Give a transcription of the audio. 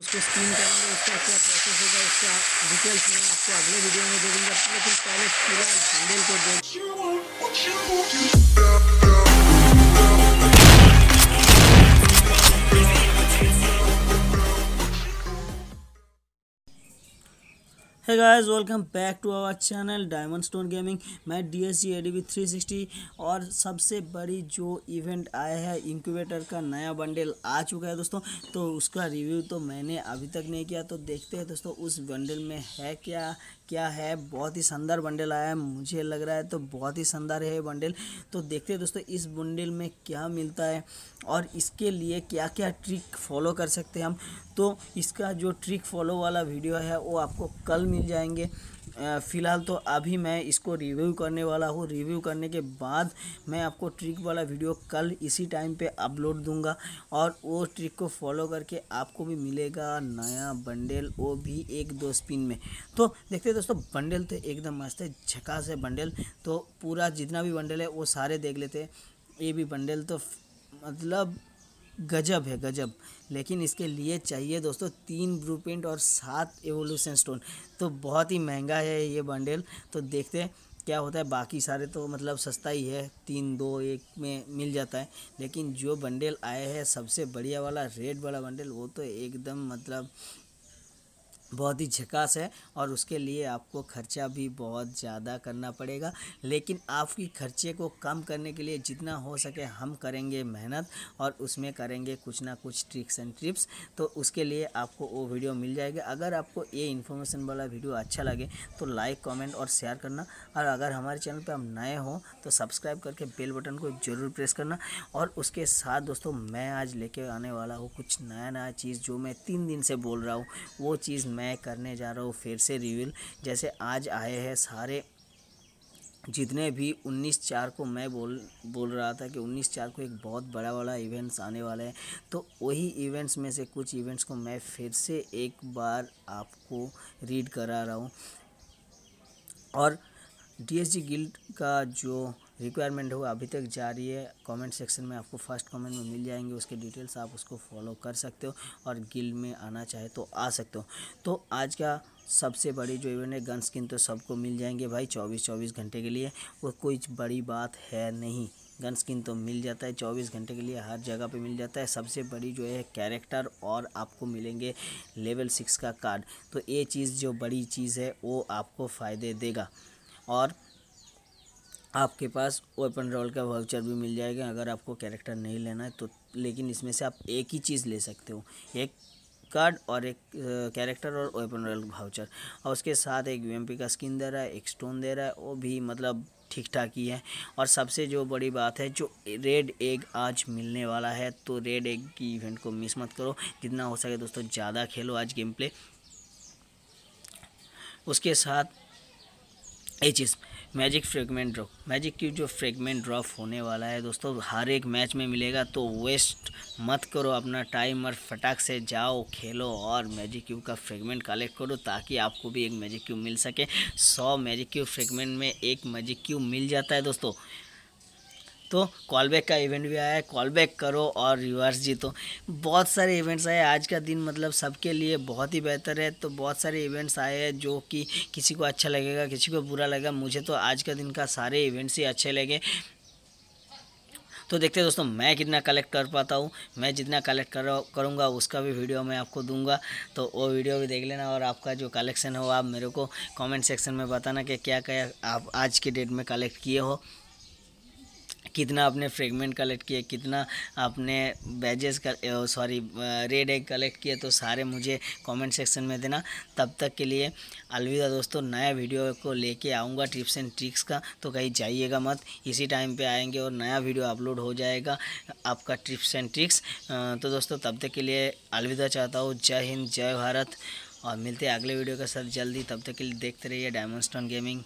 उसके screen time उसका क्या प्रोसेस होगा उसका डिटेल्स में आपको अगले वीडियो में दे दूँगा लेकिन पहले फिलहाल हैंडल को दे है guys welcome back to our channel Diamond Stone gaming मैं D S G A D three sixty और सबसे बड़ी जो इवेंट आया है इंक्यूबेटर का नया बंडल आ चुका है दोस्तों तो उसका रिव्यू तो मैंने अभी तक नहीं किया तो देखते हैं दोस्तों उस बंडल में है क्या क्या है बहुत ही शानदार बंडल आया है मुझे लग रहा है तो बहुत ही शानदार है बंडल तो देखते हैं दोस्तों इस बंडल में क्या मिलता है और इसके लिए क्या क्या ट्रिक फॉलो कर सकते हैं हम तो इसका जो ट्रिक फॉलो वाला वीडियो है वो आपको कल मिल जाएंगे फ़िलहाल तो अभी मैं इसको रिव्यू करने वाला हूँ रिव्यू करने के बाद मैं आपको ट्रिक वाला वीडियो कल इसी टाइम पे अपलोड दूंगा और वो ट्रिक को फॉलो करके आपको भी मिलेगा नया बंडल वो भी एक दो स्पिन में तो देखते दोस्तों बंडल तो एकदम मस्त है झकास है बंडल तो पूरा जितना भी बंडल है वो सारे देख लेते ये भी बंडल तो मतलब गजब है गजब लेकिन इसके लिए चाहिए दोस्तों तीन ब्लूप्रिंट और सात एवोल्यूशन स्टोन तो बहुत ही महंगा है ये बंडल तो देखते हैं क्या होता है बाकी सारे तो मतलब सस्ता ही है तीन दो एक में मिल जाता है लेकिन जो बंडल आए हैं सबसे बढ़िया वाला रेड वाला बंडल वो तो एकदम मतलब बहुत ही झकास है और उसके लिए आपको खर्चा भी बहुत ज़्यादा करना पड़ेगा लेकिन आपकी खर्चे को कम करने के लिए जितना हो सके हम करेंगे मेहनत और उसमें करेंगे कुछ ना कुछ ट्रिक्स एंड टिप्स तो उसके लिए आपको वो वीडियो मिल जाएगा अगर आपको ये इन्फॉर्मेशन वाला वीडियो अच्छा लगे तो लाइक कॉमेंट और शेयर करना और अगर हमारे चैनल पर हम नए हों तो सब्सक्राइब करके बेल बटन को ज़रूर प्रेस करना और उसके साथ दोस्तों मैं आज लेके आने वाला हूँ कुछ नया नया चीज़ जो मैं तीन दिन से बोल रहा हूँ वो चीज़ मैं करने जा रहा हूँ फिर से रिव्यूल जैसे आज आए हैं सारे जितने भी 19 चार को मैं बोल बोल रहा था कि 19 चार को एक बहुत बड़ा बड़ा इवेंट्स आने वाला है तो वही इवेंट्स में से कुछ इवेंट्स को मैं फिर से एक बार आपको रीड करा रहा हूँ और डीएसजी गिल्ड का जो रिक्वायरमेंट हो अभी तक जारी है कमेंट सेक्शन में आपको फर्स्ट कमेंट में मिल जाएंगे उसके डिटेल्स आप उसको फॉलो कर सकते हो और गिल में आना चाहे तो आ सकते हो तो आज का सबसे बड़ी जो इवेंट है गन स्किन तो सबको मिल जाएंगे भाई चौबीस चौबीस घंटे के लिए वो कोई बड़ी बात है नहीं गन स्किन तो मिल जाता है चौबीस घंटे के लिए हर जगह पे मिल जाता है सबसे बड़ी जो है कैरेक्टर और आपको मिलेंगे लेवल सिक्स का कार्ड तो ये चीज़ जो बड़ी चीज़ है वो आपको फ़ायदे देगा और आपके पास ओपन रोल का वाउचर भी मिल जाएगा अगर आपको कैरेक्टर नहीं लेना है तो लेकिन इसमें से आप एक ही चीज़ ले सकते हो एक कार्ड और एक कैरेक्टर और ओपन रोल भाउचर और उसके साथ एक वी एम पी का स्किन दे रहा है एक स्टोन दे रहा है वो भी मतलब ठीक ठाक ही है और सबसे जो बड़ी बात है जो रेड एग आज मिलने वाला है तो रेड एग की इवेंट को मिस मत करो जितना हो सके दोस्तों ज़्यादा खेलो आज गेम प्ले उसके साथ चीज़ मैजिक फ्रेगमेंट ड्रॉप मैजिक की जो फ्रेगमेंट ड्रॉप होने वाला है दोस्तों हर एक मैच में मिलेगा तो वेस्ट मत करो अपना टाइम और फटाक से जाओ खेलो और मैजिक क्यूब का फ्रेगमेंट कलेक्ट करो ताकि आपको भी एक मैजिक क्यूब मिल सके सौ मैजिक क्यूब फ्रेगमेंट में एक मैजिक क्यूब मिल जाता है दोस्तों तो कॉलबैक का इवेंट भी आया है कॉल बैक करो और रिवर्स जीतो बहुत सारे इवेंट्स आए आज का दिन मतलब सबके लिए बहुत ही बेहतर है तो बहुत सारे इवेंट्स आए हैं जो कि किसी को अच्छा लगेगा किसी को बुरा लगेगा मुझे तो आज का दिन का सारे इवेंट्स ही अच्छे लगे तो देखते हैं दोस्तों मैं कितना कलेक्ट कर पाता हूँ मैं जितना कलेक्ट कर करूँगा उसका भी वीडियो मैं आपको दूंगा तो वो वीडियो भी देख लेना और आपका जो कलेक्शन है वो आप मेरे को कमेंट सेक्शन में बताना कि क्या क्या आप आज के डेट में कलेक्ट किए हो कितना आपने फ्रेगमेंट कलेक्ट किए कितना आपने badges sorry red egg collect किए तो सारे मुझे कमेंट सेक्शन में देना तब तक के लिए अलविदा दोस्तों नया वीडियो को लेके आऊँगा टिप्स एंड ट्रिक्स का तो कहीं जाइएगा मत इसी टाइम पे आएंगे और नया वीडियो अपलोड हो जाएगा आपका टिप्स एंड ट्रिक्स तो दोस्तों तब तक के लिए अलविदा चाहता हूँ जय हिंद जय भारत और मिलते हैं अगले वीडियो के साथ जल्दी तब तक के लिए देखते रहिए डायमंड स्टोन गेमिंग